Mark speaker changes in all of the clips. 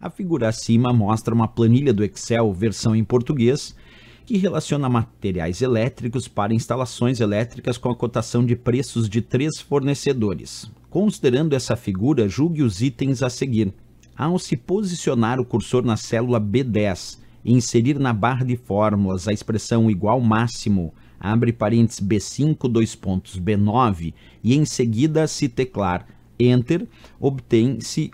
Speaker 1: A figura acima mostra uma planilha do Excel, versão em português, que relaciona materiais elétricos para instalações elétricas com a cotação de preços de três fornecedores. Considerando essa figura, julgue os itens a seguir. Ao se posicionar o cursor na célula B10 e inserir na barra de fórmulas a expressão igual máximo, abre parênteses B5, dois pontos, B9, e em seguida se teclar Enter, obtém-se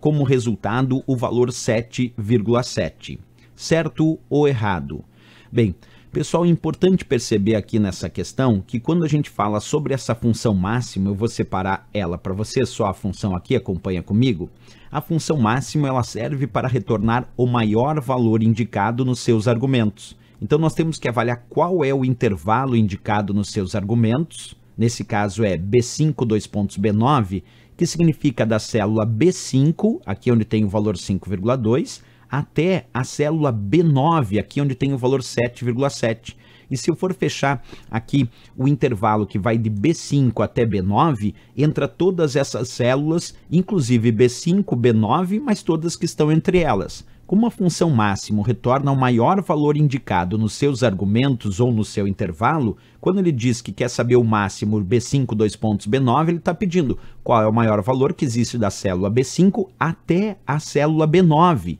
Speaker 1: como resultado o valor 7,7. Certo ou errado? Bem, pessoal, é importante perceber aqui nessa questão que quando a gente fala sobre essa função máxima, eu vou separar ela para você, só a função aqui, acompanha comigo. A função máxima ela serve para retornar o maior valor indicado nos seus argumentos. Então, nós temos que avaliar qual é o intervalo indicado nos seus argumentos nesse caso é B5 dois pontos B9, que significa da célula B5, aqui onde tem o valor 5,2, até a célula B9, aqui onde tem o valor 7,7. E se eu for fechar aqui o intervalo que vai de B5 até B9, entra todas essas células, inclusive B5, B9, mas todas que estão entre elas. Como a função máximo retorna o maior valor indicado nos seus argumentos ou no seu intervalo, quando ele diz que quer saber o máximo B5 dois pontos B9, ele está pedindo qual é o maior valor que existe da célula B5 até a célula B9.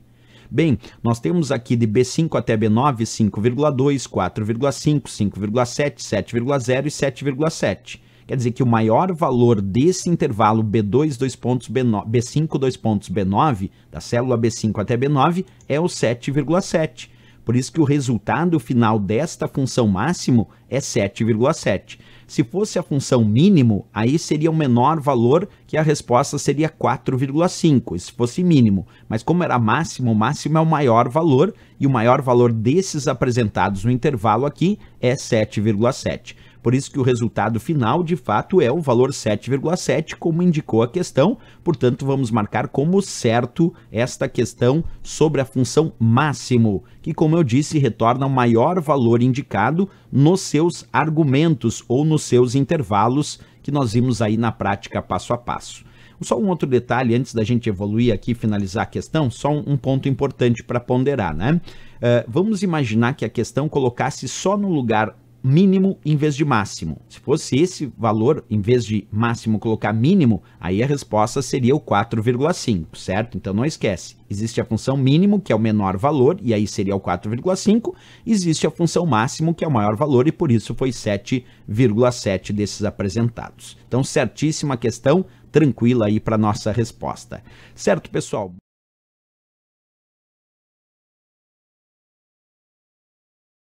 Speaker 1: Bem, nós temos aqui de B5 até B9 5,2, 4,5, 5,7, 7,0 e 7,7. Quer dizer que o maior valor desse intervalo B2, 2 pontos B9, B5, 2 pontos B9, da célula B5 até B9, é o 7,7. Por isso que o resultado final desta função máximo é 7,7. Se fosse a função mínimo, aí seria o menor valor, que a resposta seria 4,5, se fosse mínimo. Mas como era máximo, o máximo é o maior valor, e o maior valor desses apresentados no intervalo aqui é 7,7. Por isso que o resultado final, de fato, é o valor 7,7, como indicou a questão. Portanto, vamos marcar como certo esta questão sobre a função máximo, que, como eu disse, retorna o maior valor indicado nos seus argumentos ou nos seus intervalos que nós vimos aí na prática passo a passo. Só um outro detalhe antes da gente evoluir aqui finalizar a questão, só um, ponto importante para ponderar, né? Uh, vamos imaginar que a questão colocasse só no lugar mínimo em vez de máximo. Se fosse esse valor, em vez de máximo colocar mínimo, aí a resposta seria o 4,5, certo? Então não esquece, existe a função mínimo, que é o menor valor, e aí seria o 4,5, existe a função máximo, que é o maior valor, e por isso foi 7,7 desses apresentados. Então certíssima questão, tranquila aí para nossa resposta. Certo, pessoal?